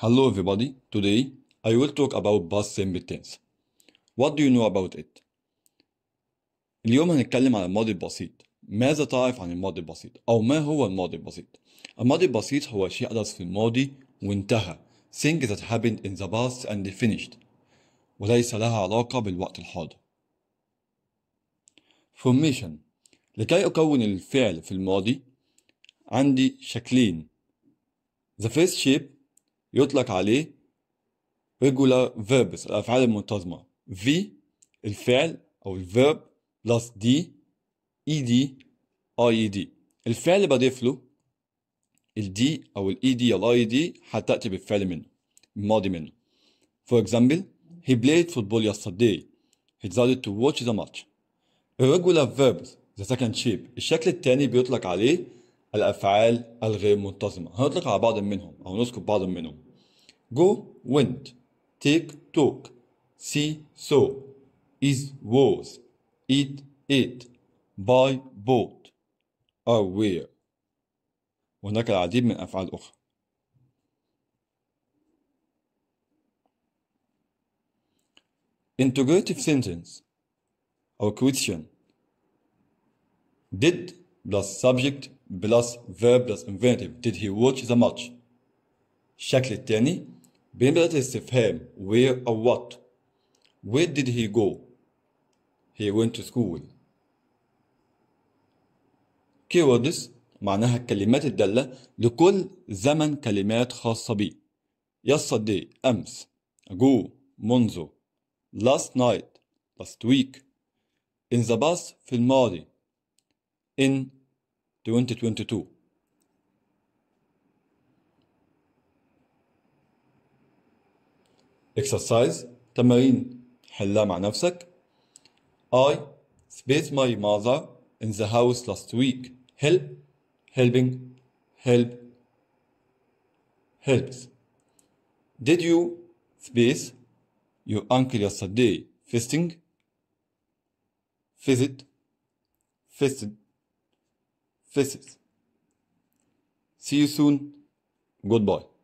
Hello everybody, today I will talk about past simple tense. What do you know about it? اليوم هنتكلم على الماضي البسيط ماذا تعرف عن الماضي البسيط أو ما هو الماضي البسيط؟ الماضي البسيط هو شيء حدث في الماضي وانتهى things that happened in the past and finished وليس لها علاقة بالوقت الحاضر Formation لكي أكون الفعل في الماضي عندي شكلين The first shape يطلق عليه regular verbs الأفعال المنتظمة V الفعل أو verb plus D ED IED الفعل اللي بضيف له ال D أو ال ED أو ال IED هتأتي بالفعل منه الماضي منه For example he played football yesterday he decided to watch the match irregular verbs the second shape الشكل الثاني بيطلق عليه الأفعال الغير منتظمة هنطلق على بعض منهم أو نذكر بعض منهم Go went. Take took. See saw. Is was. It ate. Buy bought. Aware. وهناك العديد من أفعال أخرى. Integrative sentence or question. Did plus subject plus verb plus infinitive. Did he watch the match؟ الشكل الثاني بندرة استفهام where or what where did he go he went to school keywords معناها الكلمات الدالة لكل زمن كلمات خاصة بيه yesterday أمس ago منذ last night last week in the past في الماضي in 2022 exercise تمارين حلها مع نفسك I spent my mother in the house last week help helping help helps did you space your uncle yesterday feasting visit feasted Visit. see you soon goodbye